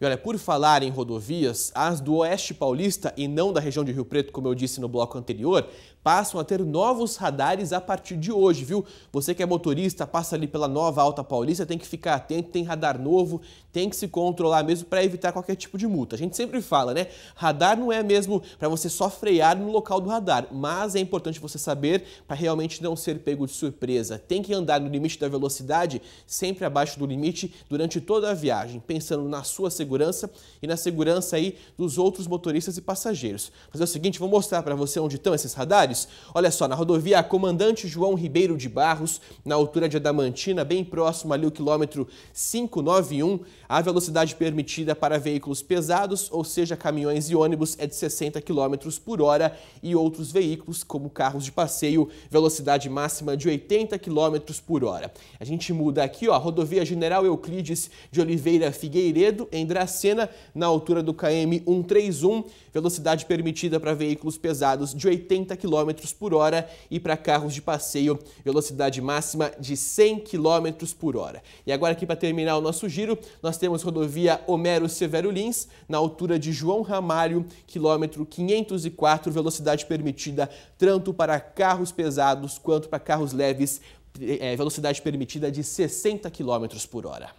E olha, por falar em rodovias, as do Oeste Paulista e não da região de Rio Preto, como eu disse no bloco anterior, passam a ter novos radares a partir de hoje, viu? Você que é motorista, passa ali pela Nova Alta Paulista, tem que ficar atento, tem radar novo, tem que se controlar mesmo para evitar qualquer tipo de multa. A gente sempre fala, né? Radar não é mesmo para você só frear no local do radar, mas é importante você saber para realmente não ser pego de surpresa. Tem que andar no limite da velocidade, sempre abaixo do limite durante toda a viagem, pensando na sua segurança segurança e na segurança aí dos outros motoristas e passageiros. Fazer é o seguinte, vou mostrar para você onde estão esses radares. Olha só, na rodovia Comandante João Ribeiro de Barros, na altura de Adamantina, bem próximo ali o quilômetro 591, a velocidade permitida para veículos pesados, ou seja, caminhões e ônibus, é de 60 km por hora e outros veículos, como carros de passeio, velocidade máxima de 80 km por hora. A gente muda aqui, ó, rodovia General Euclides de Oliveira Figueiredo, em Dra Dracena, na altura do KM 131, velocidade permitida para veículos pesados de 80 km por hora e para carros de passeio, velocidade máxima de 100 km por hora. E agora aqui para terminar o nosso giro, nós temos rodovia Homero Severo Lins, na altura de João Ramalho, quilômetro 504, velocidade permitida tanto para carros pesados quanto para carros leves, eh, velocidade permitida de 60 km por hora.